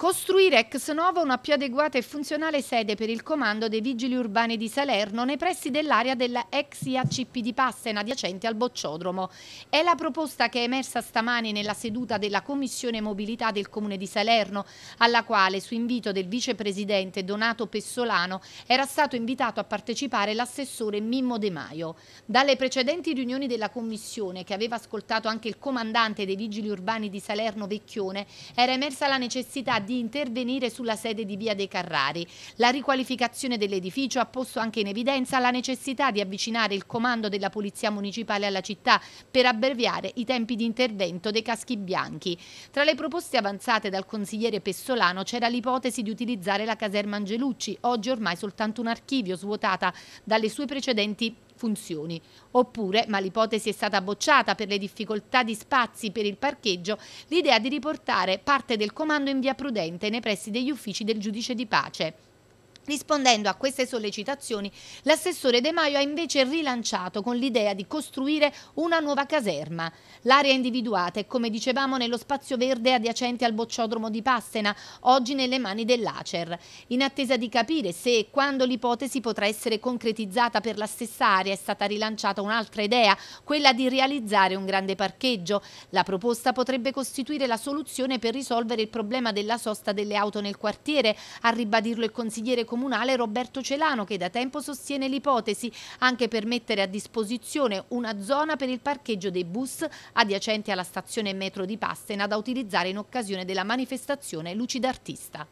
Costruire ex novo una più adeguata e funzionale sede per il comando dei vigili urbani di Salerno nei pressi dell'area della ex IACP di Passena adiacente al Bocciodromo. È la proposta che è emersa stamani nella seduta della Commissione Mobilità del Comune di Salerno, alla quale su invito del vicepresidente Donato Pessolano era stato invitato a partecipare l'assessore Mimmo De Maio. Dalle precedenti riunioni della Commissione, che aveva ascoltato anche il comandante dei vigili urbani di Salerno Vecchione, era emersa la necessità di di intervenire sulla sede di Via dei Carrari. La riqualificazione dell'edificio ha posto anche in evidenza la necessità di avvicinare il comando della Polizia Municipale alla città per abbreviare i tempi di intervento dei caschi bianchi. Tra le proposte avanzate dal consigliere Pessolano c'era l'ipotesi di utilizzare la caserma Angelucci, oggi ormai soltanto un archivio svuotata dalle sue precedenti funzioni. Oppure, ma l'ipotesi è stata bocciata per le difficoltà di spazi per il parcheggio, l'idea di riportare parte del comando in via Prudente nei pressi degli uffici del giudice di pace. Rispondendo a queste sollecitazioni, l'assessore De Maio ha invece rilanciato con l'idea di costruire una nuova caserma. L'area individuata è, come dicevamo, nello spazio verde adiacente al bocciodromo di Pastena, oggi nelle mani dell'Acer. In attesa di capire se e quando l'ipotesi potrà essere concretizzata per la stessa area è stata rilanciata un'altra idea, quella di realizzare un grande parcheggio. La proposta potrebbe costituire la soluzione per risolvere il problema della sosta delle auto nel quartiere, a ribadirlo il consigliere comunale Roberto Celano che da tempo sostiene l'ipotesi anche per mettere a disposizione una zona per il parcheggio dei bus adiacenti alla stazione metro di Pastena da utilizzare in occasione della manifestazione Lucida Artista.